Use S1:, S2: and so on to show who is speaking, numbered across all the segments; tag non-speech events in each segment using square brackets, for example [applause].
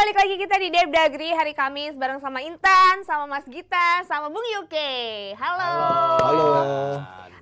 S1: balik lagi kita di Dev Dagri hari Kamis bareng sama Intan, sama Mas Gita, sama Bung Yuke. Halo. Halo. Halo.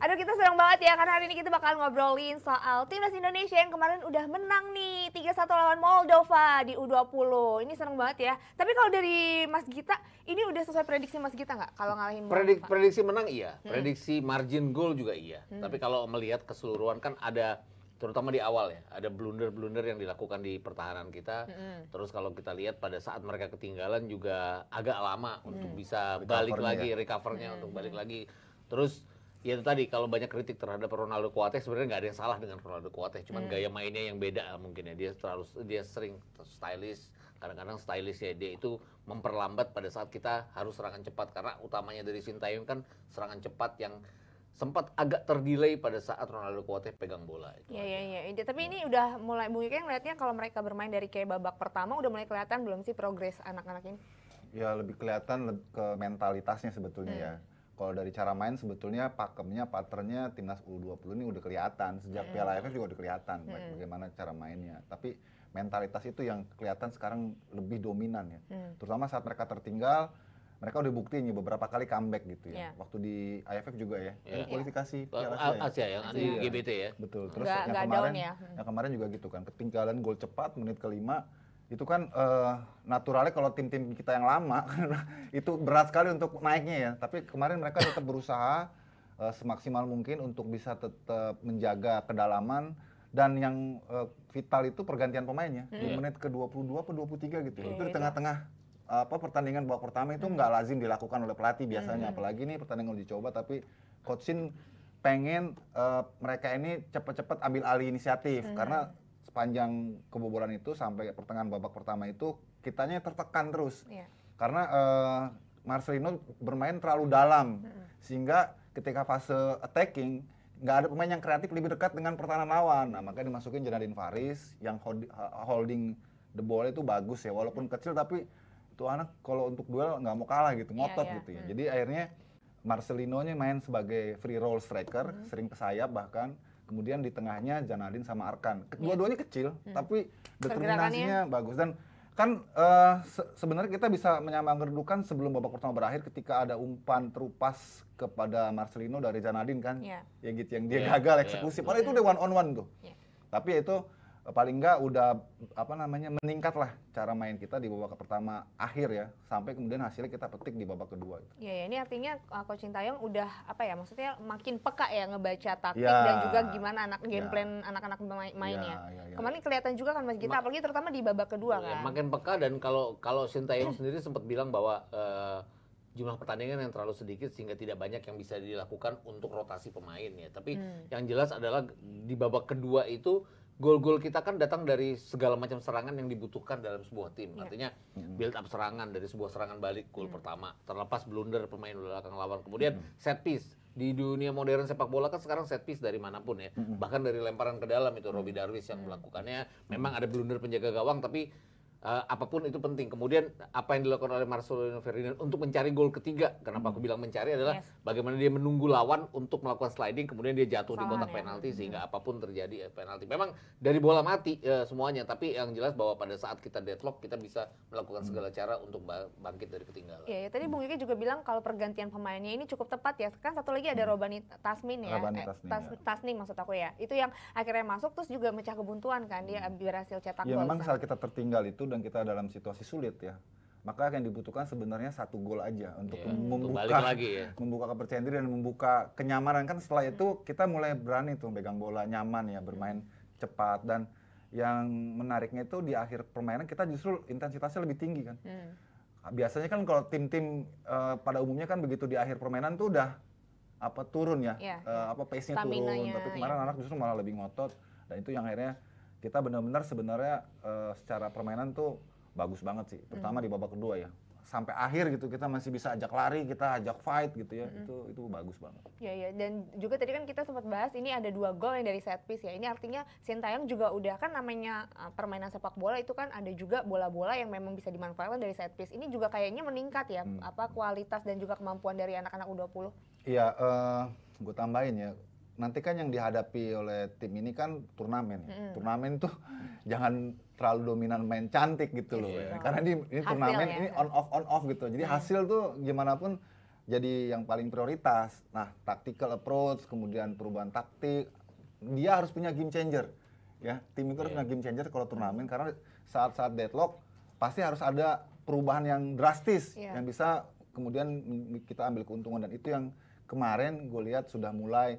S1: Aduh kita senang banget ya karena hari ini kita bakal ngobrolin soal timnas Indonesia yang kemarin udah menang nih 3-1 lawan Moldova di U20. Ini senang banget ya. Tapi kalau dari Mas Gita, ini udah sesuai prediksi Mas Gita nggak kalau ngalahin Predik,
S2: Prediksi menang iya, hmm. prediksi margin goal juga iya. Hmm. Tapi kalau melihat keseluruhan kan ada terutama di awal ya ada blunder-blunder yang dilakukan di pertahanan kita. Mm. Terus kalau kita lihat pada saat mereka ketinggalan juga agak lama mm. untuk bisa Recover balik lagi ya. recovernya mm. untuk balik lagi. Terus ya itu tadi kalau banyak kritik terhadap Ronaldo Kuate sebenarnya nggak ada yang salah dengan Ronaldo Kuate, cuman hmm. gaya mainnya yang beda mungkin ya dia terlalu dia sering stylish, kadang-kadang stylish ya dia itu memperlambat pada saat kita harus serangan cepat karena utamanya dari Sintayong kan serangan cepat yang sempat agak terdelay pada saat Ronaldo Kuate ya, pegang bola itu.
S1: Iya iya iya. Tapi iya. ini udah mulai mungkin melihatnya kan kalau mereka bermain dari kayak babak pertama udah mulai kelihatan belum sih progres anak-anak ini?
S3: Ya lebih kelihatan ke mentalitasnya sebetulnya hmm. ya. Kalau dari cara main sebetulnya pakemnya, patternnya timnas U20 ini udah kelihatan sejak hmm. Piala AFF juga udah kelihatan hmm. bagaimana cara mainnya. Tapi mentalitas itu yang kelihatan sekarang lebih dominan ya. Hmm. Terutama saat mereka tertinggal mereka udah buktiin ya beberapa kali comeback gitu ya. Yeah. Waktu di IFF juga ya, yeah. kualifikasi yeah. Piala Asia, ya. Asia yang di GBT ya. Betul. Terus gak, yang gak kemarin ya. yang kemarin juga gitu kan, ketinggalan gol cepat menit kelima itu kan uh, naturalnya kalau tim-tim kita yang lama [laughs] itu berat sekali untuk naiknya ya. Tapi kemarin mereka tetap berusaha uh, semaksimal mungkin untuk bisa tetap menjaga kedalaman dan yang uh, vital itu pergantian pemainnya hmm. di menit ke-22 ke 23 gitu. Yeah, itu di iya. tengah-tengah apa pertandingan babak pertama itu nggak hmm. lazim dilakukan oleh pelatih biasanya, hmm. apalagi ini pertandingan uji coba tapi coachin pengen uh, mereka ini cepet-cepet ambil alih inisiatif hmm. karena sepanjang kebobolan itu sampai pertengahan babak pertama itu kitanya tertekan terus yeah. karena uh, Marcelino bermain terlalu dalam hmm. sehingga ketika fase attacking nggak ada pemain yang kreatif lebih dekat dengan pertahanan lawan. Nah, makanya dimasukin Jadalin Faris yang holding the ball itu bagus ya walaupun hmm. kecil tapi tuh anak kalau untuk duel nggak mau kalah gitu, iya, ngotot yeah, yeah. gitu ya. Hmm. Jadi akhirnya Marcelino nya main sebagai free roll striker, hmm. sering ke bahkan. Kemudian di tengahnya Janadin sama Arkan. Kedua-duanya iya. kecil, hmm. tapi determinasinya bagus dan kan uh, se sebenarnya kita bisa menyambang kedudukan sebelum babak pertama berakhir ketika ada umpan terupas kepada Marcelino dari Janadin kan. Yeah. Ya gitu yang dia yeah. gagal iya. eksekusi. Yeah. Padahal itu udah one on one tuh. Yeah. Tapi ya itu paling nggak udah apa namanya meningkat lah cara main kita di babak pertama akhir ya sampai kemudian hasilnya kita petik di babak kedua.
S1: Gitu. Iya, ya, ini artinya uh, coaching Tayong udah apa ya maksudnya makin peka ya ngebaca taktik ya, dan juga gimana anak game ya. plan anak-anak main mainnya. Ya, ya, ya. Kemarin kelihatan juga kan Mas kita Ma apalagi terutama di babak kedua ya, kan.
S2: Makin peka dan kalau kalau Sintayong sendiri sempat bilang bahwa uh, jumlah pertandingan yang terlalu sedikit sehingga tidak banyak yang bisa dilakukan untuk rotasi pemain ya. Tapi hmm. yang jelas adalah di babak kedua itu gol-gol kita kan datang dari segala macam serangan yang dibutuhkan dalam sebuah tim. Yeah. Artinya build up serangan dari sebuah serangan balik gol mm. pertama, terlepas blunder pemain belakang lawan. Kemudian mm. set piece di dunia modern sepak bola kan sekarang set piece dari manapun ya. Mm. Bahkan dari lemparan ke dalam itu Robi mm. Darwis yang mm. melakukannya. Memang ada blunder penjaga gawang tapi Uh, apapun itu penting. Kemudian apa yang dilakukan oleh Marcelino Ferdinand untuk mencari gol ketiga. Kenapa hmm. aku bilang mencari adalah yes. bagaimana dia menunggu lawan untuk melakukan sliding, kemudian dia jatuh Salah di kotak ya. penalti sehingga hmm. apapun terjadi eh, penalti. Memang dari bola mati eh, semuanya, tapi yang jelas bahwa pada saat kita deadlock kita bisa melakukan hmm. segala cara untuk bangkit dari ketinggalan.
S1: Iya, ya, tadi Bung Yuki juga bilang kalau pergantian pemainnya ini cukup tepat ya. Kan satu lagi ada hmm. Robani Tasmin ya. Robani eh, Tasmin, eh, Tas, ya. maksud aku ya. Itu yang akhirnya masuk terus juga mecah kebuntuan kan dia hmm. berhasil cetak ya, gol. Ya memang kan. saat
S3: kita tertinggal itu dan kita dalam situasi sulit ya maka yang dibutuhkan sebenarnya satu gol aja untuk yeah, membuka lagi ya. membuka kepercayaan diri dan membuka kenyamanan kan setelah itu kita mulai berani tuh pegang bola nyaman ya bermain cepat dan yang menariknya itu di akhir permainan kita justru intensitasnya lebih tinggi kan hmm. biasanya kan kalau tim-tim uh, pada umumnya kan begitu di akhir permainan tuh udah apa turun ya yeah, iya. uh, apa pace-nya turun tapi iya. kemarin yeah. anak justru malah lebih ngotot dan itu yang akhirnya kita benar-benar sebenarnya uh, secara permainan tuh bagus banget sih, terutama hmm. di babak kedua ya. Sampai akhir gitu kita masih bisa ajak lari, kita ajak fight gitu ya. Mm. Itu itu bagus banget.
S1: Iya iya dan juga tadi kan kita sempat bahas ini ada dua gol yang dari set piece ya. Ini artinya Sintayong juga udah kan namanya eh, permainan sepak bola itu kan ada juga bola-bola yang memang bisa dimanfaatkan dari set piece. Ini juga kayaknya meningkat ya hmm. apa kualitas dan juga kemampuan dari anak-anak U20.
S3: Iya, uh, eh, gue tambahin ya nanti kan yang dihadapi oleh tim ini kan turnamen ya. Mm. Turnamen tuh [laughs] jangan terlalu dominan main cantik gitu loh yeah. ya. Karena ini ini turnamen ya. ini on off on off gitu. Jadi mm. hasil tuh gimana pun jadi yang paling prioritas. Nah, tactical approach, kemudian perubahan taktik, dia harus punya game changer. Ya, tim itu yeah. harus iya. punya game changer kalau turnamen karena saat-saat deadlock pasti harus ada perubahan yang drastis yeah. yang bisa kemudian kita ambil keuntungan dan itu yang kemarin gue lihat sudah mulai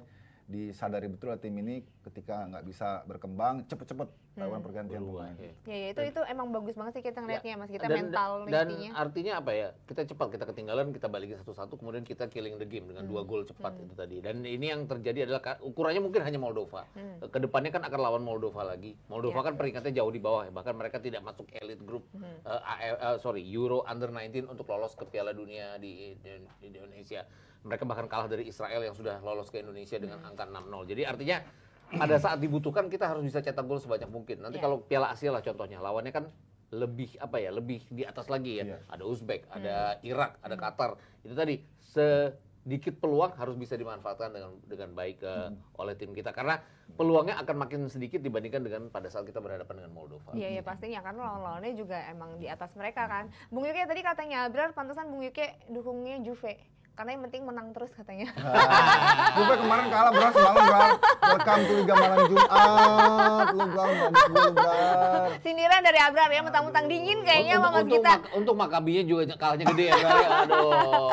S3: disadari betul tim ini ketika nggak bisa berkembang cepet-cepet hmm. lawan hmm. pergantian pemain. Ya.
S1: ya, itu itu emang bagus banget sih kita ngelihatnya ya. mas kita dan, mental dan intinya.
S3: artinya apa ya
S2: kita cepat kita ketinggalan kita balikin satu-satu kemudian kita killing the game dengan hmm. dua gol cepat hmm. itu tadi dan ini yang terjadi adalah ukurannya mungkin hanya Moldova hmm. kedepannya kan akan lawan Moldova lagi Moldova ya. kan peringkatnya jauh di bawah ya. bahkan mereka tidak masuk elite group hmm. uh, uh, sorry Euro Under 19 untuk lolos ke Piala Dunia di, di, di Indonesia mereka bahkan kalah dari Israel yang sudah lolos ke Indonesia dengan angka 6-0. Jadi artinya ada saat dibutuhkan kita harus bisa cetak gol sebanyak mungkin. Nanti yeah. kalau Piala Asia lah contohnya, lawannya kan lebih apa ya, lebih di atas lagi ya. Yeah. Ada Uzbek, ada hmm. Irak, ada hmm. Qatar. Itu tadi sedikit peluang harus bisa dimanfaatkan dengan dengan baik uh, hmm. oleh tim kita karena peluangnya akan makin sedikit dibandingkan dengan pada saat kita berhadapan dengan Moldova.
S1: Iya, yeah, iya pastinya karena lawan-lawannya juga emang di atas mereka kan. Bung Yuke tadi katanya Abrar pantasan Bung Yuke dukungnya Juve karena yang penting menang terus katanya.
S3: Gue [laughs] kemarin kalah berat semalam bro. Welcome to Liga Malam Jumat. Lu bang, lu
S2: bang.
S1: Sindiran dari Abrar ya, mentang-mentang dingin kayaknya sama Mas
S2: kita. Untuk, untuk Makabinya juga kalahnya gede ya. ya. Aduh.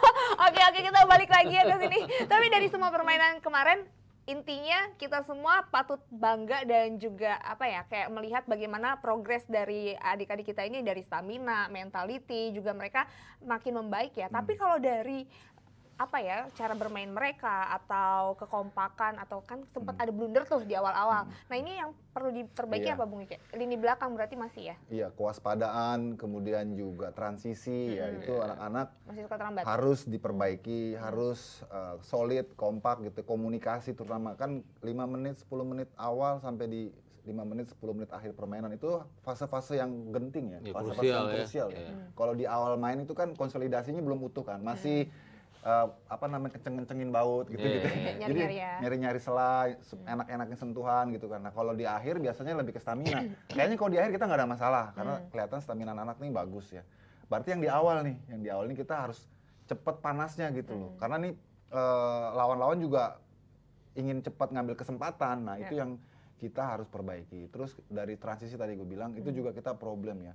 S1: [laughs] Oke, oke kita balik lagi ya ke sini. Tapi dari semua permainan kemarin, intinya kita semua patut bangga dan juga apa ya kayak melihat bagaimana progres dari adik-adik kita ini dari stamina, mentality juga mereka makin membaik ya. Hmm. Tapi kalau dari apa ya cara bermain mereka atau kekompakan atau kan sempat hmm. ada blunder tuh di awal-awal. Hmm. Nah ini yang perlu diperbaiki iya. apa Bung Ike? Lini belakang berarti masih ya?
S3: Iya kewaspadaan, kemudian juga transisi ya, hmm. ya itu iya. anak-anak
S1: iya. harus
S3: diperbaiki, hmm. hmm. harus uh, solid, kompak gitu, komunikasi terutama kan 5 menit, 10 menit awal sampai di 5 menit 10 menit akhir permainan itu fase-fase yang genting ya, iya, fase-fase ya, yang krusial ya. ya. Iya. Kalau di awal main itu kan konsolidasinya belum utuh kan, masih hmm uh, apa namanya kenceng-kencengin baut gitu-gitu. Yeah. Gitu. gitu. Iya, iya, iya. [laughs] Jadi ya. nyari-nyari selai, hmm. enak-enaknya sentuhan gitu kan. Nah, kalau di akhir biasanya lebih ke stamina. [coughs] Kayaknya kalau di akhir kita nggak ada masalah karena hmm. kelihatan stamina anak-anak nih bagus ya. Berarti yang di awal nih, yang di awal ini kita harus cepet panasnya gitu loh. Hmm. Karena nih lawan eh, lawan-lawan juga ingin cepat ngambil kesempatan. Nah, itu ya. yang kita harus perbaiki. Terus dari transisi tadi gue bilang itu juga kita problem ya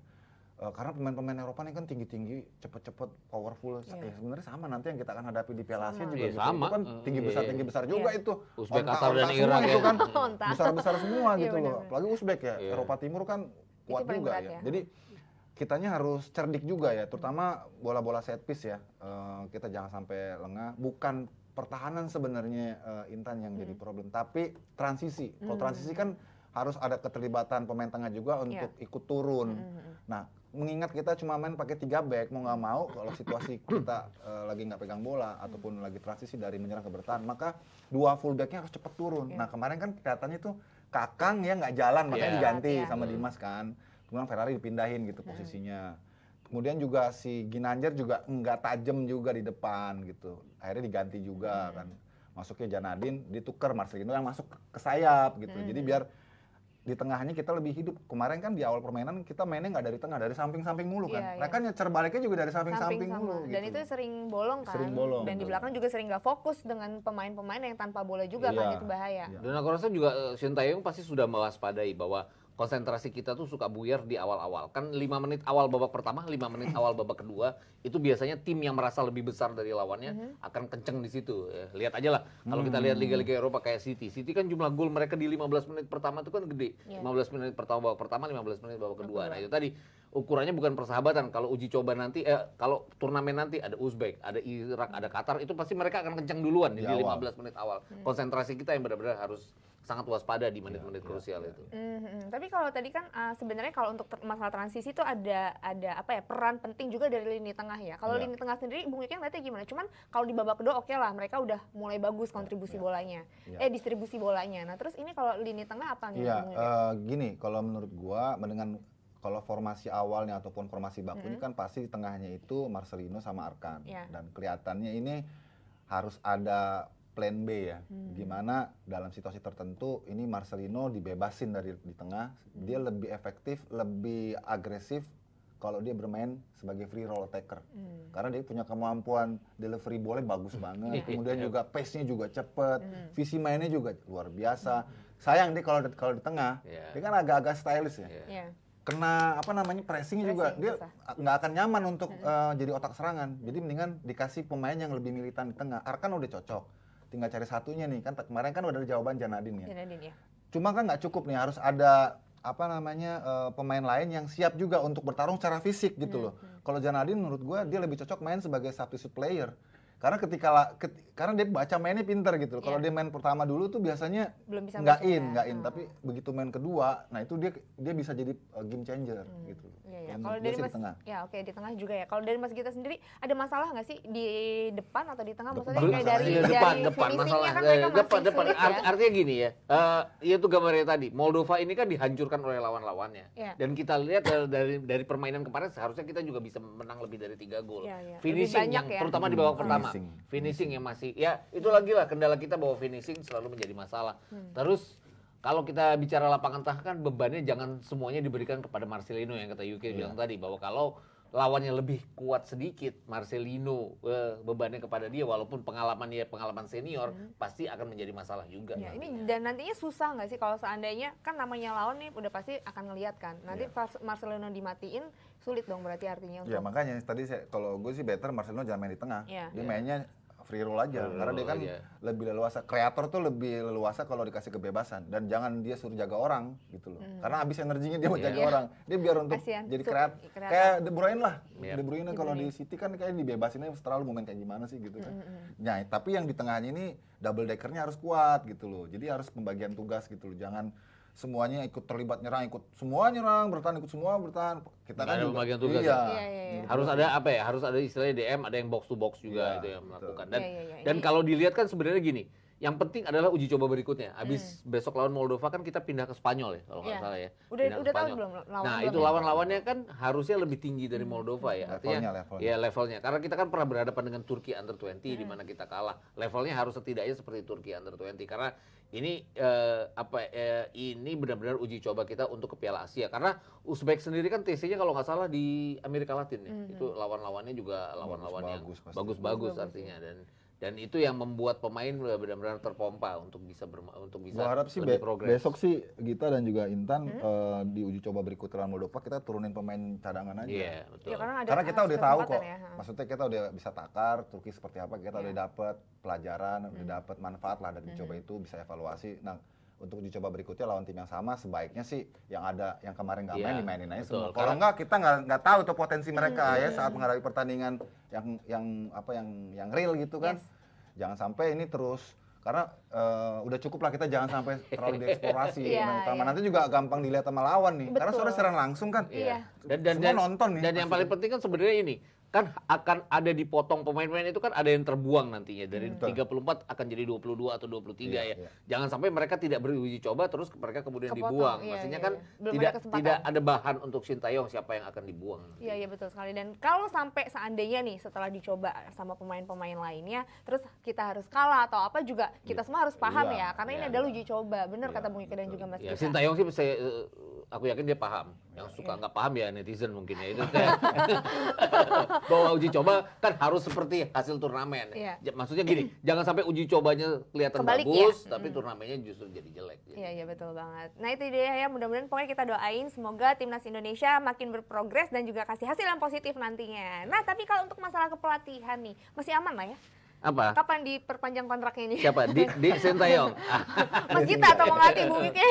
S3: Uh, karena pemain-pemain Eropa ini kan tinggi-tinggi, cepet-cepet, powerful. Yeah. Ya, eh, sebenarnya sama nanti yang kita akan hadapi di Piala Asia juga Ya, gitu. Sama. Itu kan eh, tinggi iya, besar, iya. tinggi besar juga yeah. itu. Uzbek, Qatar dan Irak ya. itu kan [laughs] besar-besar semua iya, gitu loh. Apalagi Uzbek ya, yeah. Eropa Timur kan kuat juga ya. ya. Jadi kitanya harus cerdik juga ya, terutama bola-bola set piece ya. Uh, kita jangan sampai lengah. Bukan pertahanan sebenarnya uh, Intan yang hmm. jadi problem, tapi transisi. Kalau hmm. transisi kan harus ada keterlibatan pemain tengah juga iya. untuk yeah. ikut turun. Mm -hmm. Nah, mengingat kita cuma main pakai tiga back, mau nggak mau kalau situasi [coughs] kita uh, lagi nggak pegang bola mm. ataupun lagi transisi dari menyerang ke bertahan, maka dua fullbacknya harus cepat turun. Yeah. Nah, kemarin kan kelihatannya tuh Kakang ya nggak jalan, makanya yeah. diganti yeah. sama hmm. Dimas kan. Kemudian Ferrari dipindahin gitu hmm. posisinya. Kemudian juga si Ginanjar juga nggak tajam juga di depan gitu. Akhirnya diganti juga hmm. kan. Masuknya Janadin ditukar Marcelino yang masuk ke sayap gitu. Jadi biar di tengahnya kita lebih hidup. Kemarin kan di awal permainan kita mainnya nggak dari tengah, dari samping-samping mulu kan. Yeah, iya, iya. yeah. Mereka nyecer baliknya juga dari samping-samping mulu. Gitu. Dan itu
S1: sering bolong kan. Sering bolong. Dan betul. di belakang juga sering nggak fokus dengan pemain-pemain yang tanpa bola juga yeah. kan iya. itu bahaya. Yeah.
S2: Dan aku rasa juga eh, Sintayong pasti sudah mewaspadai bahwa konsentrasi kita tuh suka buyar di awal-awal. Kan 5 menit awal babak pertama, 5 menit [laughs] awal babak kedua, itu biasanya tim yang merasa lebih besar dari lawannya mm -hmm. akan kenceng di situ. Ya, lihat aja lah. Kalau kita lihat hmm. liga-liga Eropa kayak City, City kan jumlah gol mereka di 15 menit pertama itu kan gede. Yeah. Iya. 15 menit pertama babak pertama, 15 menit babak kedua. Nah, itu tadi ukurannya bukan persahabatan. Kalau uji coba nanti eh kalau turnamen nanti ada Uzbek, ada Irak, ada Qatar, itu pasti mereka akan kenceng duluan di, di 15 menit awal. Iya. Konsentrasi kita yang benar-benar harus sangat waspada di iya, menit-menit yeah, krusial yeah, itu.
S1: Mm-hmm. Tapi kalau tadi kan uh, sebenarnya kalau untuk masalah transisi itu ada ada apa ya peran penting juga dari lini tengah ya. Kalau yeah. lini tengah sendiri Bung yang tadi gimana? Cuman kalau di babak kedua oke okay lah mereka udah mulai bagus iya, kontribusi yeah. bolanya. Yeah. Eh distribusi bolanya. Nah, terus ini kalau lini tengah apa nih? Yeah, iya,
S3: uh, gini, kalau menurut gua dengan kalau formasi awalnya ataupun formasi bakunya mm-hmm. kan pasti di tengahnya itu Marcelino sama Arkan yeah. dan kelihatannya ini harus ada plan B ya. Hmm. Gimana dalam situasi tertentu ini Marcelino dibebasin dari di tengah, hmm. dia lebih efektif, lebih agresif kalau dia bermain sebagai free roll taker, Hmm. Karena dia punya kemampuan delivery bola bagus banget, [laughs] kemudian iya. juga pace-nya juga cepet, hmm. visi mainnya juga luar biasa. Hmm. Sayang dia kalau kalau di tengah, yeah. dia kan agak-agak stylish ya. Yeah. Yeah kena apa namanya pressing, pressing juga dia nggak akan nyaman untuk uh, jadi otak serangan. Jadi mendingan dikasih pemain yang lebih militan di tengah. Arkan udah cocok tinggal cari satunya nih kan kemarin kan udah ada jawaban Janadin ya. Janadin ya. Cuma kan nggak cukup nih harus ada apa namanya uh, pemain lain yang siap juga untuk bertarung secara fisik gitu hmm. loh. Hmm. Kalau Janadin menurut gue dia lebih cocok main sebagai substitute player karena ketika karena dia baca mainnya pinter gitu. Kalau yeah. dia main pertama dulu tuh biasanya
S1: belum bisa nggak in, ya. nggak in. Hmm.
S3: Tapi begitu main kedua, nah itu dia dia bisa jadi uh, game changer hmm. gitu.
S1: yeah, yeah. Iya. kalau dari mas, tengah. ya oke okay, di tengah juga ya. Kalau dari mas kita sendiri ada masalah nggak sih di depan atau di tengah? Maksudnya depan, kayak dari, dari depan, dari depan masalah. Kan eh, depan, depan. Ya. Artinya
S2: gini ya, eh, iya uh, itu gambarnya tadi. Moldova ini kan dihancurkan oleh lawan-lawannya. Yeah. Dan kita lihat dari, dari permainan kemarin seharusnya kita juga bisa menang lebih dari tiga gol. Yeah, iya, yeah. Finishing yang ya? terutama di babak hmm. pertama, finishing yang masih sih. Ya itu lagi lah kendala kita bahwa finishing selalu menjadi masalah. Hmm. Terus kalau kita bicara lapangan tengah kan bebannya jangan semuanya diberikan kepada Marcelino yang kata Yuki yeah. bilang tadi bahwa kalau lawannya lebih kuat sedikit Marcelino eh, bebannya kepada dia walaupun pengalamannya pengalaman senior hmm. pasti
S3: akan menjadi masalah juga. Ya,
S1: ini dan nantinya susah nggak sih kalau seandainya kan namanya lawan nih udah pasti akan ngelihat kan. Nanti yeah. Marcelino dimatiin sulit dong berarti artinya. Iya, untuk... Ya makanya
S3: tadi saya kalau gue sih better Marcelino jangan main di tengah. Yeah. Dia mainnya free roll aja free karena dia kan aja. lebih leluasa kreator tuh lebih leluasa kalau dikasih kebebasan dan jangan dia suruh jaga orang gitu loh hmm. karena habis energinya dia mau yeah. jaga yeah. orang dia biar untuk Kasian. jadi kreat kreator. kayak De Bruyne lah yeah. De Bruyne kalau di iya. City kan kayak dibebasinnya terlalu momen kayak gimana sih gitu kan mm-hmm. nah tapi yang di tengahnya ini double deckernya harus kuat gitu loh jadi harus pembagian tugas gitu loh jangan semuanya ikut terlibat nyerang, ikut semua nyerang, bertahan ikut semua bertahan. Kita Gak kan ada juga, bagian tugas. Iya. Ya? Iya, iya, iya. Gitu. Harus ada
S2: apa ya? Harus ada istilahnya DM, ada yang box to box juga iya, itu yang melakukan. Dan iya, iya,
S1: iya. dan iya, iya. kalau
S2: dilihat kan sebenarnya gini, yang penting adalah uji coba berikutnya. Abis hmm. besok lawan Moldova kan kita pindah ke Spanyol ya kalau nggak yeah. salah ya. Udah udah tahu belum
S1: lawan Nah, belum itu ya? lawan-lawannya
S2: kan harusnya lebih tinggi dari hmm. Moldova hmm. ya. Artinya levelnya, levelnya. ya levelnya. Karena kita kan pernah berhadapan dengan Turki under 20 hmm. di mana kita kalah. Levelnya harus setidaknya seperti Turki under 20 karena ini eh, apa eh, ini benar-benar uji coba kita untuk ke Piala Asia karena Uzbek sendiri kan TC-nya kalau nggak salah di Amerika Latin ya. -hmm. Itu lawan-lawannya juga lawan lawannya yang bagus-bagus artinya dan dan itu yang membuat pemain benar-benar terpompa untuk bisa untuk bisa gua harap sih be progress. besok
S3: sih kita dan juga Intan hmm? uh, di uji coba berikut lawan Moldova kita turunin pemain cadangan aja. Iya, yeah,
S1: betul. Ya, karena, karena kita udah tahu kok. Ya.
S3: Maksudnya kita udah bisa takar Turki seperti apa, kita yeah. udah iya. dapat pelajaran, hmm. udah dapat manfaat lah dari uji coba hmm. itu bisa evaluasi. Nah, untuk uji coba berikutnya lawan tim yang sama sebaiknya sih yang ada yang kemarin nggak main yeah, dimainin aja semua. Kalau nggak kita nggak nggak tahu tuh potensi mereka hmm. ya hmm. saat menghadapi pertandingan yang yang apa yang yang real gitu kan. Yes. Jangan sampai ini terus karena uh, udah cukup lah kita jangan sampai terlalu dieksplorasi [laughs] yeah, utama. Yeah. Nanti juga gampang dilihat sama lawan nih. Betul. Karena sudah serang langsung kan. Iya. Yeah. Dan, dan, Semua dan, nonton nih. Dan yang paling penting kan sebenarnya ini kan
S2: akan ada dipotong pemain-pemain itu kan ada yang terbuang nantinya dari hmm. puluh 34 akan jadi 22 atau 23 iya, ya. Iya. Jangan sampai mereka tidak beruji coba terus mereka kemudian Kepotong, dibuang. Iya, Maksudnya iya, kan iya. tidak ada tidak ada bahan untuk Sintayong siapa yang akan dibuang.
S1: Iya iya betul sekali dan kalau sampai seandainya nih setelah dicoba sama pemain-pemain lainnya terus kita harus kalah atau apa juga kita iya. semua harus paham iya, ya karena ini iya, adalah uji coba. Benar kata Bung Ika dan juga Mas. Iya, Sintayong
S2: sih saya, eh, aku yakin dia paham yang iya. suka nggak paham ya netizen mungkin ya itu kayak [laughs] bahwa uji coba kan harus seperti hasil turnamen. Yeah. Maksudnya gini, jangan sampai uji cobanya kelihatan Kebalik, ya? bagus, ya? tapi turnamennya justru jadi jelek.
S1: Gitu. Iya iya betul banget. Nah itu dia ya mudah-mudahan pokoknya kita doain semoga timnas Indonesia makin berprogres dan juga kasih hasil yang positif nantinya. Nah tapi kalau untuk masalah kepelatihan nih masih aman lah ya? Apa? Kapan diperpanjang kontraknya ini? Siapa? Di, di Sintayong. [laughs] Ah. Mas Gita atau Mengati Bumiknya.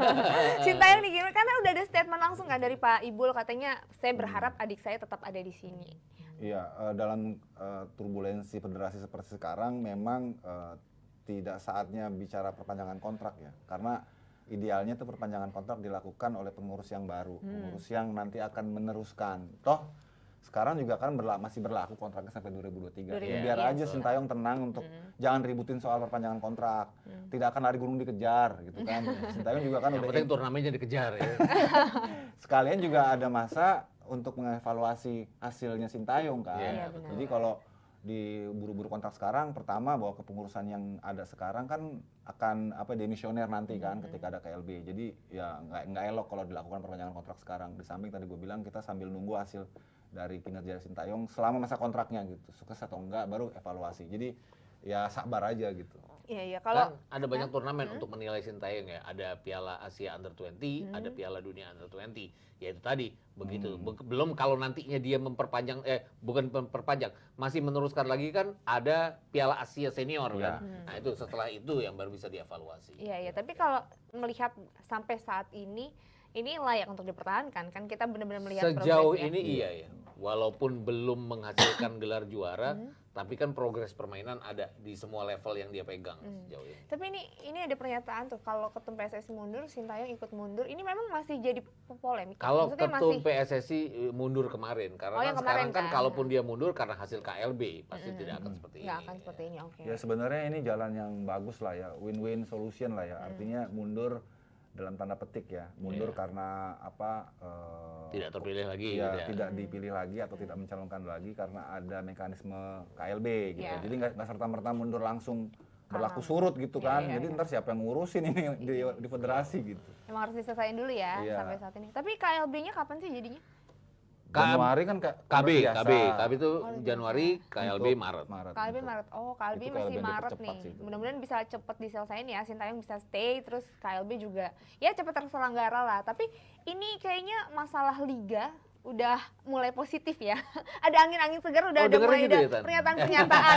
S1: [laughs] Sintayong nih gimana karena udah ada statement langsung kan dari Pak Ibul katanya saya hmm. berharap adik saya tetap ada di sini.
S3: Iya, eh, dalam eh, turbulensi federasi seperti sekarang memang eh, tidak saatnya bicara perpanjangan kontrak ya. Karena idealnya itu perpanjangan kontrak dilakukan oleh pengurus yang baru, hmm. pengurus yang nanti akan meneruskan. Toh sekarang juga kan berla masih berlaku kontraknya sampai 2023. 2023. Ya, biar iya, aja Sintayong tenang untuk mm. jangan ributin soal perpanjangan kontrak. Mm. Tidak akan lari gunung dikejar gitu kan. Hmm. [laughs] Sintayong juga kan Yang udah penting turnamennya dikejar ya. [laughs] Sekalian juga ada masa untuk mengevaluasi hasilnya Sintayong kan. Yeah, Jadi kalau di buru-buru kontrak sekarang pertama bahwa kepengurusan yang ada sekarang kan akan apa demisioner nanti kan hmm ketika ada KLB jadi ya nggak elok kalau dilakukan perpanjangan kontrak sekarang di samping tadi gue bilang kita sambil nunggu hasil dari kinerja Sintayong selama masa kontraknya gitu. Sukses atau enggak baru evaluasi. Jadi ya sabar aja gitu.
S1: Iya iya
S2: kalau kan ada banyak turnamen hmm. untuk menilai Sintayong ya. Ada Piala Asia Under 20, hmm. ada Piala Dunia Under 20. Ya itu tadi begitu. Hmm. Belum kalau nantinya dia memperpanjang eh bukan memperpanjang, masih meneruskan lagi kan ada Piala Asia Senior ya. kan. Hmm. Nah itu setelah itu yang baru bisa dievaluasi.
S1: Iya iya, ya, tapi kalau melihat sampai saat ini ini layak untuk dipertahankan kan kita benar-benar melihat sejauh ini iya ya
S2: walaupun belum menghasilkan [clears throat] gelar juara hmm. tapi kan progres permainan ada di semua level yang dia pegang hmm. sejauh
S1: ini tapi ini ini ada pernyataan tuh kalau ketum PSSI mundur Sintayong ikut mundur ini memang masih jadi polemik kalau ketum masih...
S2: PSSI e, mundur kemarin karena oh, kan kemarin sekarang kan, kan kalaupun dia mundur
S3: karena hasil KLB pasti hmm. tidak akan seperti ini ini
S1: akan seperti ini oke okay. ya
S3: sebenarnya ini jalan yang bagus lah ya win-win solution lah ya hmm. artinya mundur dalam tanda petik ya iya. mundur yeah. karena apa uh, tidak terpilih lagi ya, ya tidak hmm. dipilih lagi atau tidak mencalonkan lagi karena ada mekanisme KLB gitu yeah. jadi nggak serta merta mundur langsung
S1: berlaku surut
S3: gitu kan yeah, iya, jadi yeah. ntar siapa yang ngurusin ini iya. di, di federasi gitu
S1: emang harus diselesaikan dulu ya yeah. sampai saat ini tapi KLB-nya kapan sih jadinya
S3: Januari kan K KB, biasa. KB, KB itu
S2: oh, Januari, KLB Maret. Maret. KLB
S1: Maret. Oh, KLB itu masih KLB Maret nih. Mudah-mudahan bisa cepet diselesaikan ya, Sintayong bisa stay, terus KLB juga. Ya cepet terselenggara lah. Tapi ini kayaknya masalah liga udah mulai positif ya. [laughs] ada angin-angin segar udah oh, ada mulai gitu ada pernyataan-pernyataan.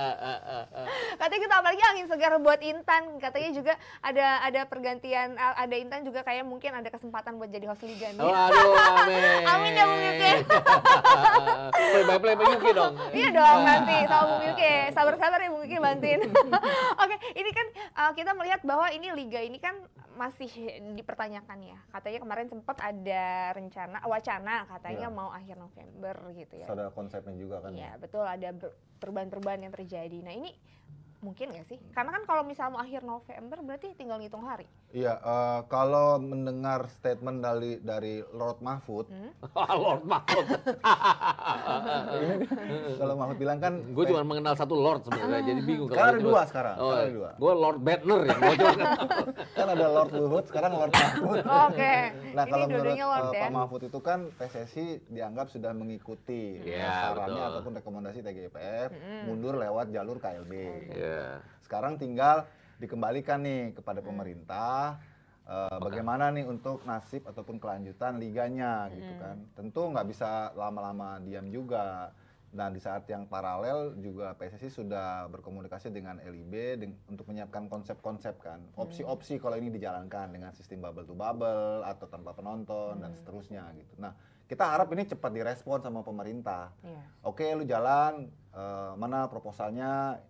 S2: [laughs]
S1: katanya kita apalagi angin segar buat Intan, katanya juga ada ada pergantian ada Intan juga kayak mungkin ada kesempatan buat jadi host liga nih. Oh, aduh, amin. [laughs] amin ya Bu Yuke.
S2: play play Bu Yuke dong. iya dong nanti sama Bu Yuke.
S1: Sabar-sabar ya Bu Yuke bantuin. Oke, ini kan uh, kita melihat bahwa ini liga ini kan masih dipertanyakan ya. Katanya kemarin sempat ada rencana wacana katanya yeah. mau akhir November gitu ya. ada
S3: konsepnya juga kan. Iya, ya.
S1: betul ada perubahan-perubahan yang terjadi. Nah, ini Mungkin nggak sih? Karena kan kalau misalnya akhir November berarti tinggal ngitung hari.
S3: Iya, uh, kalau mendengar statement dari dari Lord Mahfud, hmm? [laughs] Lord Mahfud.
S2: [laughs] kalau Mahfud bilang kan, gue cuma mengenal satu Lord sebenarnya, jadi bingung. Sekarang ada dua sekarang. Oh,
S3: ada dua. Gue Lord Bettner ya. [laughs] kan ada Lord Luhut, sekarang Lord Mahfud. Oke. Okay. Nah kalau menurut Lord, uh, Pak ya. Mahfud itu kan PSSI dianggap sudah mengikuti yeah, sarannya ataupun rekomendasi TGPF mm mundur lewat jalur KLB. Yeah. Iya. Sekarang tinggal dikembalikan nih kepada hmm. pemerintah uh, bagaimana nih untuk nasib ataupun kelanjutan liganya gitu hmm. kan. Tentu nggak bisa lama-lama diam juga. Nah, di saat yang paralel juga PSSI sudah berkomunikasi dengan LIB de untuk menyiapkan konsep-konsep kan, hmm. opsi-opsi kalau ini dijalankan dengan sistem bubble to bubble atau tanpa penonton hmm. dan seterusnya gitu. Nah, kita harap ini cepat direspon sama pemerintah. Yeah. Oke, lu jalan uh, mana proposalnya?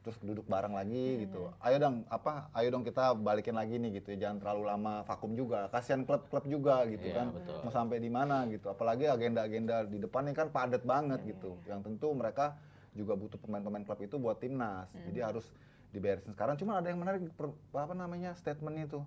S3: terus duduk bareng lagi hmm. gitu. Iya. Ayo dong apa? Ayo dong kita balikin lagi nih gitu. Ya. Jangan terlalu lama vakum juga. Kasihan klub-klub juga gitu yeah, kan. Betul. Mau sampai di mana gitu. Apalagi agenda-agenda di depannya kan padat banget hmm. gitu. Yang tentu mereka juga butuh pemain-pemain klub itu buat timnas. Hmm. Jadi harus diberesin sekarang. Cuma ada yang menarik per, apa namanya statementnya itu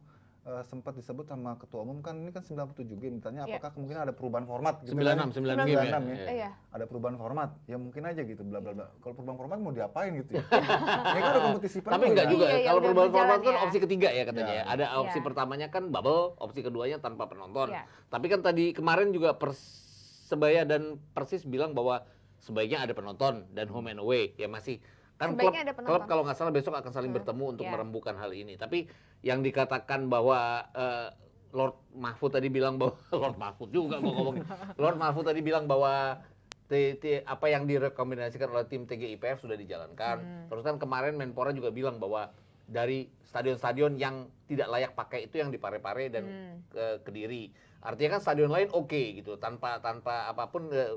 S3: Uh, sempat disebut sama ketua umum kan ini kan 97 game ditanya yeah. apakah kemungkinan ada perubahan format gitu 96 kan? 96 ya? game ya. ya. Yeah. Ada perubahan format. Ya mungkin aja gitu bla bla bla. Iya. Kalau perubahan format mau diapain gitu ya. [laughs] kan ada kompetisi penuh. Tapi enggak kan? juga. Ya, iya, iya, Kalau iya, perubahan format kan ya. opsi ketiga
S2: ya katanya ya. Iya. Ada opsi pertamanya kan bubble, opsi keduanya tanpa penonton. Tapi kan tadi kemarin juga Persebaya dan Persis bilang bahwa sebaiknya ada penonton dan home and away ya masih Kan klub, klub kalau nggak salah besok akan saling hmm. bertemu untuk yeah. merembukan hal ini. Tapi yang dikatakan bahwa uh, Lord Mahfud tadi bilang bahwa [laughs] Lord Mahfud juga gua ngomong. [laughs] Lord Mahfud tadi bilang bahwa t, t, apa yang direkomendasikan oleh tim TGIPF sudah dijalankan. Hmm. Terus kan kemarin Menpora juga bilang bahwa dari stadion-stadion yang tidak layak pakai itu yang di pare-pare dan hmm. ke Kediri Artinya kan stadion lain oke okay, gitu, tanpa tanpa apapun eh,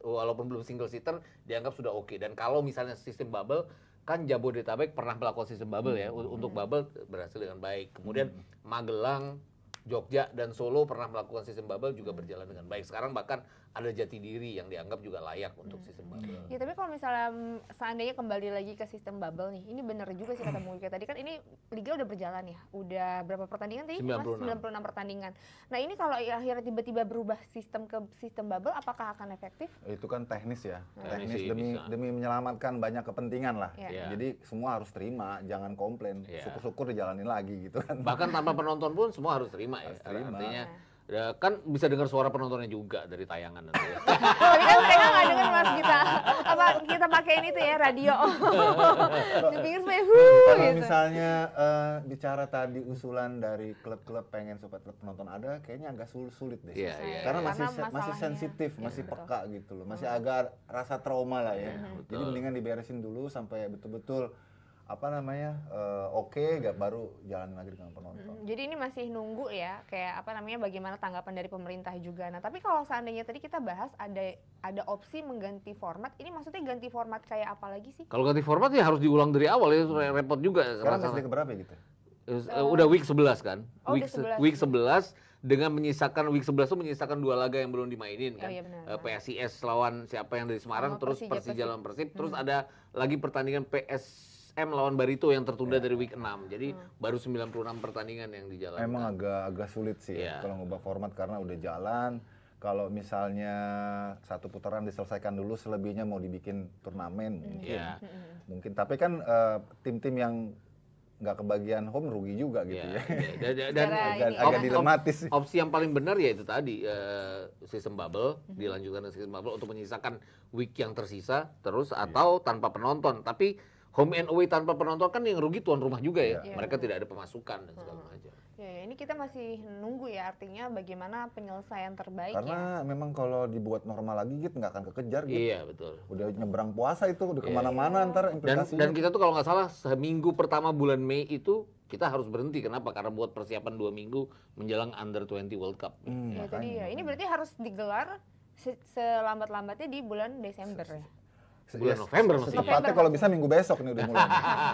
S2: walaupun belum single seater dianggap sudah oke. Okay. Dan kalau misalnya sistem bubble kan Jabodetabek pernah melakukan sistem bubble ya hmm. untuk hmm. bubble berhasil dengan baik. Kemudian hmm. Magelang, Jogja dan Solo pernah melakukan sistem bubble juga berjalan dengan baik. Sekarang bahkan ada jati diri yang dianggap juga layak untuk hmm. sistem bubble. Ya
S1: tapi kalau misalnya mm, seandainya kembali lagi ke sistem bubble nih, ini benar juga sih kata [clears throat] Mungkin tadi kan ini liga udah berjalan ya, udah berapa pertandingan tadi? 96, 96 pertandingan. Nah ini kalau ya, akhirnya tiba-tiba berubah sistem ke sistem bubble, apakah akan efektif?
S3: Itu kan teknis ya, hmm. teknis demi bisa. demi menyelamatkan banyak kepentingan lah. Yeah. Yeah. Jadi semua harus terima, jangan komplain. Iya. Syukur-syukur yeah. dijalani lagi gitu kan. Bahkan tanpa penonton pun semua harus terima ya, harus ya. Terima.
S2: Artinya yeah Ya, kan bisa dengar suara penontonnya juga dari tayangan nanti. Ya. [laughs] Tapi kan mereka nggak
S1: dengar mas kita. Apa kita ini tuh ya radio. [laughs] pinggir saya Kalau gitu.
S3: misalnya uh, bicara tadi usulan dari klub-klub pengen supaya klub penonton ada, kayaknya agak sulit, sulit deh. Yeah, yeah, Karena yeah. masih Karena masih sensitif, yeah, masih betul. peka gitu loh, masih oh. agak rasa trauma lah ya. Yeah, Jadi mendingan diberesin dulu sampai betul-betul apa namanya uh, oke okay, gak baru jalan lagi dengan penonton.
S1: Hmm, jadi ini masih nunggu ya kayak apa namanya bagaimana tanggapan dari pemerintah juga. Nah tapi kalau seandainya tadi kita bahas ada ada opsi mengganti format, ini maksudnya ganti format kayak apa lagi sih?
S2: Kalau ganti format ya harus diulang dari awal ya repot juga. Sekarang masih keberapa ya gitu? Uh, udah week 11 kan? Oh, week, 11. week 11 dengan menyisakan week 11 itu menyisakan dua laga yang belum dimainin oh, kan. Oh, iya Uh, eh, PSIS lawan siapa yang dari Semarang oh, terus Persija, Persija lawan Persib, hmm. terus ada lagi pertandingan PS M lawan Barito yang tertunda yeah. dari week 6. Jadi hmm. baru 96 pertandingan yang dijalankan. Emang
S3: agak agak sulit sih ya, iya. kalau ngubah format karena udah jalan. Kalau misalnya satu putaran diselesaikan dulu, selebihnya mau dibikin turnamen mungkin. Yeah. Hmm. Mungkin tapi kan eh, tim-tim uh, yang nggak kebagian home rugi juga gitu iya, ya. ya. Dan, dan [laughs] agak, agak ya. dilematis.
S2: Op, opsi yang paling benar ya itu tadi uh, eh, sistem bubble mm-hmm. dilanjutkan dengan sistem bubble untuk menyisakan week yang tersisa terus iya. atau yeah. tanpa penonton. Tapi home and away tanpa penonton kan yang
S3: rugi tuan rumah juga ya. Yeah. Iya. Mereka tidak ada pemasukan dan segala hmm. macam.
S1: Ya, ini kita masih nunggu ya artinya bagaimana penyelesaian terbaik
S3: Karena ya. memang kalau dibuat normal lagi gitu nggak akan kekejar gitu. Iya betul. Udah nyebrang puasa itu udah iya. kemana-mana iya. ntar implikasinya. Dan, dan kita tuh kalau nggak salah seminggu
S2: pertama bulan Mei itu kita harus berhenti. Kenapa? Karena buat persiapan dua minggu menjelang Under
S3: 20 World Cup. Hmm, ya, itu ya,
S1: Ini berarti harus digelar selambat-lambatnya di bulan Desember ya bulan November mestinya. Tepatnya kalau
S3: bisa minggu besok nih udah mulai.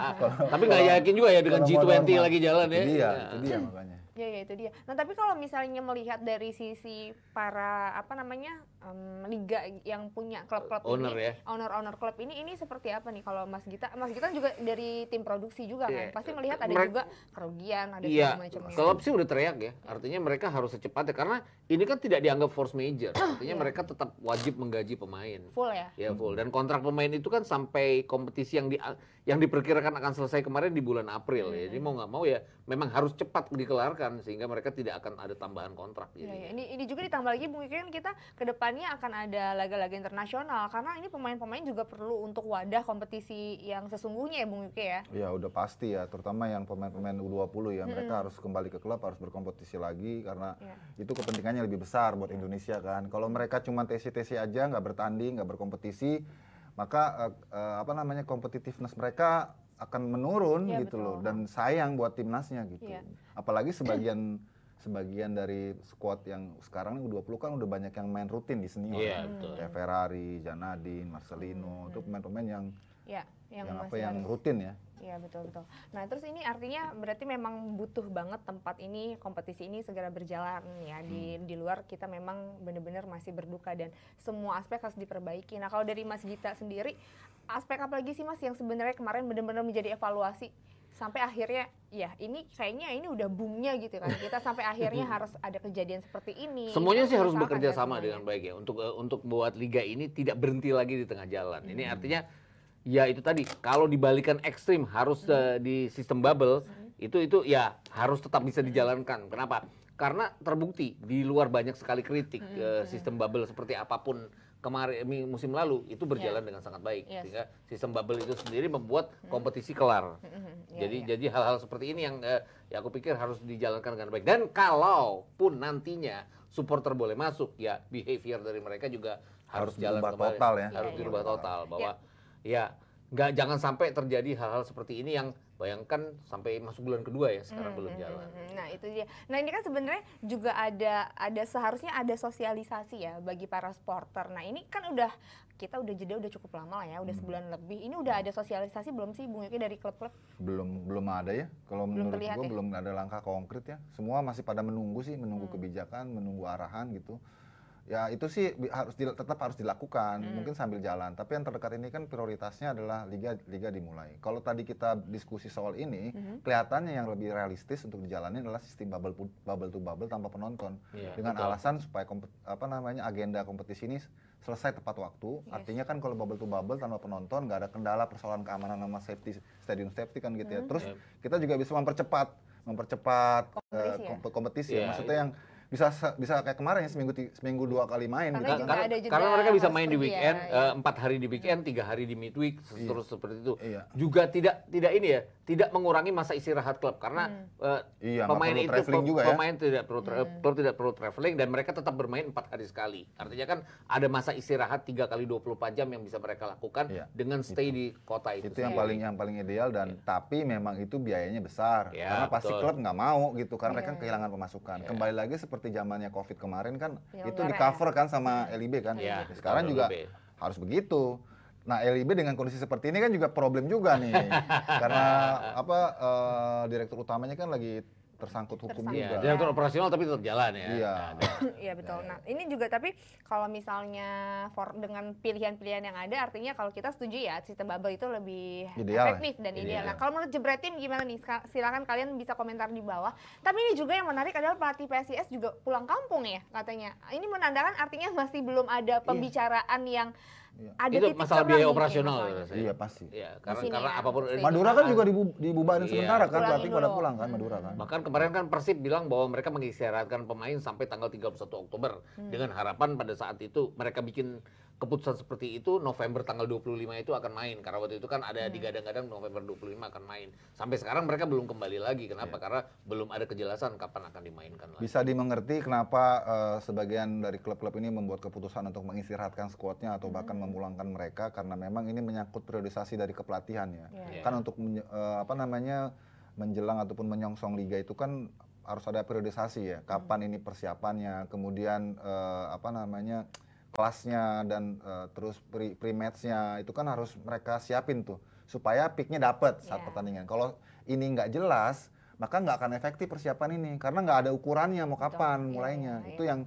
S3: [laughs] tapi nggak yakin juga ya dengan G20 lagi jalan ya. Iya, itu dia makanya.
S1: Iya, ya itu dia. Nah tapi kalau misalnya melihat dari sisi para apa namanya um, liga yang punya klub-klub owner ini, ya? owner-owner klub ini ini seperti apa nih kalau Mas Gita? Mas Gita juga dari tim produksi juga yeah. kan, iya. pasti melihat ada juga kerugian, ada yeah, segala macam. Ya. Klub
S2: sih udah teriak ya, iya. artinya mereka harus secepatnya karena ini kan tidak dianggap force major, iya. artinya yeah. mereka tetap wajib menggaji pemain. Full ya? Ya full. Dan kontrak pemain itu kan sampai kompetisi yang di yang diperkirakan akan selesai kemarin di bulan April -hmm. ya, jadi mau nggak mau ya memang harus cepat dikelarkan sehingga mereka tidak akan ada tambahan
S3: kontrak. Yeah, yeah.
S1: Ini ini juga ditambah lagi mungkin kita ke depan kedepannya akan ada laga-laga internasional karena ini pemain-pemain juga perlu untuk wadah kompetisi yang sesungguhnya ya Bung Yuke ya.
S3: Ya udah pasti ya, terutama yang pemain-pemain U20 ya, hmm. mereka harus kembali ke klub, harus berkompetisi lagi karena ya. itu kepentingannya lebih besar buat Indonesia kan. Kalau mereka cuma TC TC aja, nggak bertanding, nggak berkompetisi, maka uh, uh, apa namanya kompetitiveness mereka akan menurun ya, gitu betul. loh dan sayang buat timnasnya gitu. Ya. Apalagi sebagian sebagian dari squad yang sekarang ini 20 kan udah banyak yang main rutin di senior. yeah, kan. betul. Kayak Ferrari, Janadin, Marcelino, hmm. itu pemain-pemain yang
S1: ya, yang, yang apa yang rutin ya. Iya, betul betul. Nah, terus ini artinya berarti memang butuh banget tempat ini kompetisi ini segera berjalan ya. Hmm. di luar kita memang benar-benar masih berduka dan semua aspek harus diperbaiki. Nah, kalau dari Mas Gita sendiri, aspek apa lagi sih Mas yang sebenarnya kemarin benar-benar menjadi evaluasi sampai akhirnya ya ini kayaknya ini udah boomnya gitu kan kita sampai akhirnya [laughs] harus ada kejadian seperti ini semuanya sih harus bekerja sama semuanya. dengan
S2: baik ya untuk uh, untuk buat liga ini tidak berhenti lagi di tengah jalan hmm. ini artinya ya itu tadi kalau dibalikan ekstrim harus uh, di sistem bubble hmm. itu itu ya harus tetap bisa dijalankan kenapa karena terbukti di luar banyak sekali kritik hmm. uh, sistem bubble seperti apapun kemarin musim lalu itu berjalan yeah. dengan sangat baik yes. sehingga sistem bubble itu sendiri membuat mm-hmm. kompetisi kelar. Mm-hmm. mm-hmm. Yeah, jadi yeah. jadi hal-hal seperti ini yang eh, ya aku pikir harus dijalankan dengan baik. Dan kalau pun nantinya supporter boleh masuk ya behavior dari mereka juga harus, harus jalan kembali. total ya. Iya, harus yeah, iya. dirubah yeah. total bahwa yeah. ya nggak jangan sampai terjadi hal-hal seperti ini yang Bayangkan sampai masuk bulan kedua ya sekarang hmm, belum hmm, hmm, jalan.
S1: Hmm, nah itu dia. Nah ini kan sebenarnya juga ada ada seharusnya ada sosialisasi ya bagi para sporter. Nah ini kan udah kita udah jeda udah cukup lama lah ya, udah hmm. sebulan lebih. Ini udah ada sosialisasi belum sih Bung Yuki dari klub-klub?
S3: Belum belum ada ya. Kalau menurut gua ya? belum ada langkah konkret ya. Semua masih pada menunggu sih, menunggu hmm. kebijakan, menunggu arahan gitu ya itu sih harus di, tetap harus dilakukan hmm. mungkin sambil jalan tapi yang terdekat ini kan prioritasnya adalah liga liga dimulai kalau tadi kita diskusi soal ini hmm. kelihatannya yang lebih realistis untuk dijalani adalah sistem bubble bubble to bubble tanpa penonton yeah, dengan betul. alasan supaya kompet, apa namanya agenda kompetisi ini selesai tepat waktu yes. artinya kan kalau bubble to bubble tanpa penonton nggak ada kendala persoalan keamanan sama safety stadium safety kan gitu ya. hmm. ya terus yep. Iya. kita juga bisa mempercepat mempercepat kompetisi, uh, ya? Ya. Iya. maksudnya yang bisa bisa kayak kemarin seminggu seminggu dua kali main karena gitu kan. Karena, karena mereka bisa main di weekend ya, eh,
S2: iya. empat hari di weekend tiga hari di midweek iya. terus seperti itu iya. juga tidak tidak ini ya tidak mengurangi masa istirahat klub karena hmm. uh, iya, pemain itu traveling juga ya. pemain tidak perlu hmm. klub tidak perlu traveling dan mereka tetap bermain empat hari sekali artinya kan ada masa istirahat tiga kali 24 jam yang bisa mereka lakukan iya.
S3: dengan stay itu. di kota itu itu yang paling yang paling ideal dan iya. tapi memang itu biayanya besar ya, karena pasti betul. klub nggak mau gitu karena mereka iya. kehilangan pemasukan kembali lagi seperti seperti zamannya covid kemarin kan ya, itu di cover ya. kan sama LIB kan. Ya, Sekarang juga LIB. harus begitu. Nah LIB dengan kondisi seperti ini kan juga problem juga nih [laughs] karena apa uh, direktur utamanya kan lagi tersangkut hukum tersangkut. juga. Ya. direktur operasional tapi tetap jalan ya. Iya. [laughs]
S1: Iya nah, betul. Nah, ini juga tapi kalau misalnya for, dengan pilihan-pilihan yang ada artinya kalau kita setuju ya sistem bubble itu lebih ideal, ya. efektif dan ideal. ideal. Nah, kalau menurut Jebretin gimana nih? Silakan kalian bisa komentar di bawah. Tapi ini juga yang menarik adalah pelatih PSIS juga pulang kampung ya katanya. Ini menandakan artinya masih belum ada iya. pembicaraan iya. yang Iya. Ada itu masalah biaya operasional
S3: ya. Iya pasti. Iya, karena Sini, karena ya. apapun Madura kan, kan juga dibubarin iya. sementara kan pelatih pada pulang kan Madura kan. Bahkan
S2: kemarin kan Persib bilang bahwa mereka mengisyaratkan pemain sampai tanggal 31 Oktober hmm. dengan harapan pada saat itu mereka bikin keputusan seperti itu November tanggal 25 itu akan main karena waktu itu kan ada hmm. digadang-gadang November 25 akan main. Sampai sekarang mereka belum kembali lagi. Kenapa? Yeah. Karena belum ada kejelasan kapan akan dimainkan
S3: lagi. Bisa dimengerti kenapa uh, sebagian dari klub-klub ini membuat keputusan untuk mengistirahatkan skuadnya atau hmm. bahkan memulangkan mereka karena memang ini menyangkut priorisasi dari kepelatihan ya. Yeah. Iya. Kan untuk uh, apa namanya menjelang ataupun menyongsong liga itu kan harus ada periodisasi ya. Kapan hmm. ini persiapannya, kemudian uh, apa namanya kelasnya dan uh, terus pre, pre itu kan harus mereka siapin tuh supaya picknya dapet saat yeah. pertandingan. Kalau ini nggak jelas, maka nggak akan efektif persiapan ini karena nggak ada ukurannya mau kapan Betul. Iya, mulainya. Yeah, yeah. Itu yang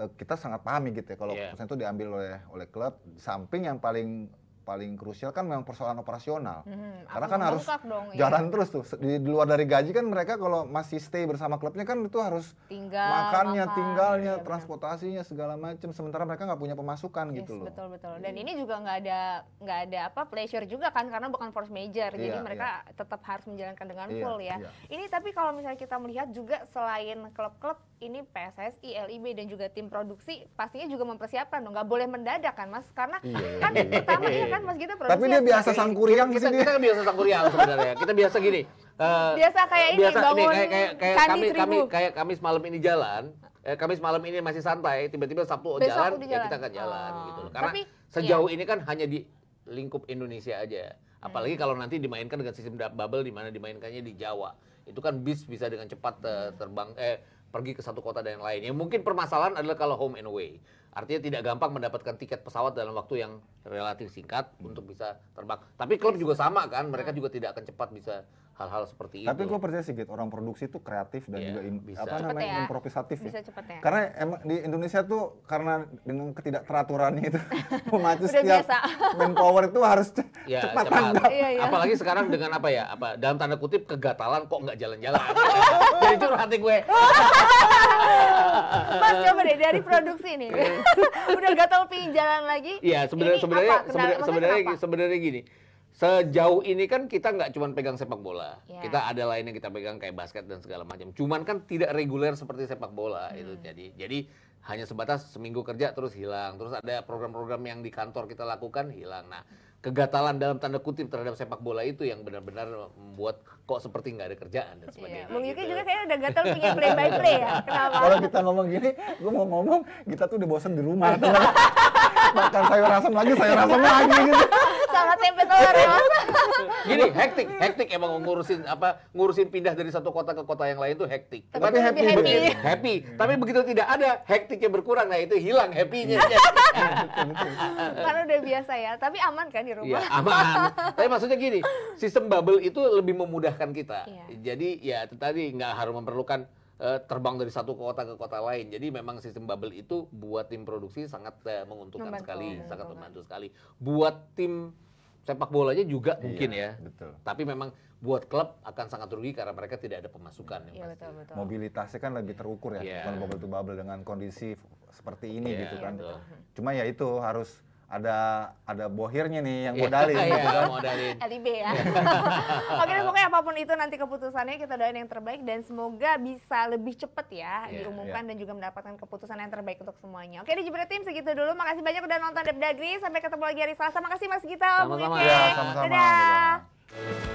S3: uh, kita sangat pahami gitu ya kalau yeah. Iya. itu diambil oleh oleh klub. Samping yang paling paling krusial kan memang persoalan operasional. Hmm, Karena kan harus dong, iya. jalan ya. terus tuh. Di, di luar dari gaji kan mereka kalau masih stay bersama klubnya kan itu harus
S1: Tinggal, makannya, makan, tinggalnya,
S3: iya, transportasinya segala macam. Sementara mereka nggak punya pemasukan yes, gitu loh. Betul
S1: betul. Dan hmm. ini juga nggak ada nggak ada apa pleasure juga kan karena bukan force major. Yeah, jadi iya, mereka yeah. tetap harus menjalankan dengan iya, full ya. Ini tapi kalau misalnya kita melihat juga selain klub-klub ini PSSI, LIB dan juga tim produksi pastinya juga mempersiapkan dong. Nggak boleh mendadak kan Mas? Karena iya, iya kan iya, pertama iya. kan Mas kita produksi. Tapi dia biasa
S2: sangkuriang kita, kita, kan biasa sangkuriang sebenarnya. Kita biasa gini. Uh, biasa kayak ini biasa, bangun ini, kayak, kayak, kayak kami, seribu. kami kayak kami semalam ini jalan eh, Kamis malam ini masih santai, tiba-tiba Sabtu Besok jalan, ya jalan, ya kita akan jalan oh. gitu loh. Karena Tapi, sejauh iya. ini kan hanya di lingkup Indonesia aja. Apalagi hmm. kalau nanti dimainkan dengan sistem bubble di mana dimainkannya di Jawa. Itu kan bis bisa dengan cepat eh, terbang eh pergi ke satu kota dan yang lain. mungkin permasalahan adalah kalau home and away. Artinya tidak gampang mendapatkan tiket pesawat dalam waktu yang relatif singkat hmm. untuk bisa terbang. Tapi klub juga sama kan, mereka iya. juga tidak akan cepat bisa hal-hal seperti Tapi itu. Tapi gue
S3: percaya sih, gitu, orang produksi itu kreatif dan yeah, juga in, bisa. apa namanya ya. improvisatif ya. bisa ya. Cepet ya. Karena emang di Indonesia tuh karena dengan ketidakteraturannya itu [laughs] memacu setiap biasa. manpower itu harus ce [laughs] ya, cepat, cepat. Iya, iya. Apalagi sekarang dengan apa ya? Apa dalam tanda
S2: kutip kegatalan kok nggak jalan-jalan. [laughs] Jadi curhat hati gue. Mas coba deh dari produksi
S1: nih. Udah gatal pingin jalan lagi. Iya, sebenarnya sebenarnya sebenarnya
S2: sebenarnya gini sejauh ini kan kita nggak cuma pegang sepak bola, yeah. kita ada lain yang kita pegang kayak basket dan segala macam. Cuman kan tidak reguler seperti sepak bola hmm. itu jadi jadi hanya sebatas seminggu kerja terus hilang, terus ada program-program yang di kantor kita lakukan hilang. Nah kegatalan dalam tanda kutip terhadap sepak bola itu yang benar-benar membuat
S3: kok seperti nggak ada kerjaan
S2: dan iya, sebagainya.
S1: Bung Yuki gitu. juga saya udah gatal punya play by play ya. [laughs] Kenapa? Kalau kita
S3: ngomong gini, gue mau ngomong kita tuh udah bosen di rumah. bahkan [laughs] saya asam lagi, saya asam lagi gitu
S1: sama tempe telur ya
S3: Gini,
S2: hektik, hektik emang ngurusin apa ngurusin pindah dari satu kota ke kota yang lain tuh hektik. Tapi, Tapi happy, happy. happy. Tapi begitu tidak ada hektiknya berkurang, nah itu hilang happy-nya.
S1: [laughs] Karena udah biasa ya. Tapi aman kan di rumah? Ya, aman.
S2: Tapi maksudnya gini, sistem bubble itu lebih memudahkan kita. Ya. Jadi ya tadi nggak harus memerlukan uh, terbang dari satu kota ke kota lain. Jadi memang sistem bubble itu buat tim produksi sangat uh, menguntungkan membantu, sekali, ya, membantu. sangat membantu sekali. Buat tim sepak bolanya juga iya, mungkin ya. Betul. Tapi memang buat klub akan sangat rugi
S3: karena mereka tidak ada pemasukan yang iya, Betul, betul. Mobilitasnya kan lebih iya. terukur ya, yeah. kalau bubble to bubble dengan kondisi seperti ini yeah, gitu kan. Betul. Cuma ya itu harus ada ada bohirnya nih yang iya. modalin iya, gitu kan. modalin.
S1: LIB ya. Iya. [laughs] Oke, pokoknya apapun itu nanti keputusannya kita doain yang terbaik dan semoga bisa lebih cepat ya yeah, diumumkan yeah. dan juga mendapatkan keputusan yang terbaik untuk semuanya. Oke, okay, di Jebret Team segitu dulu. Makasih banyak udah nonton Dagri. Sampai ketemu lagi hari Selasa. Makasih Mas Gita, Sama-sama. Ya, sama-sama. Dadah. Dadah.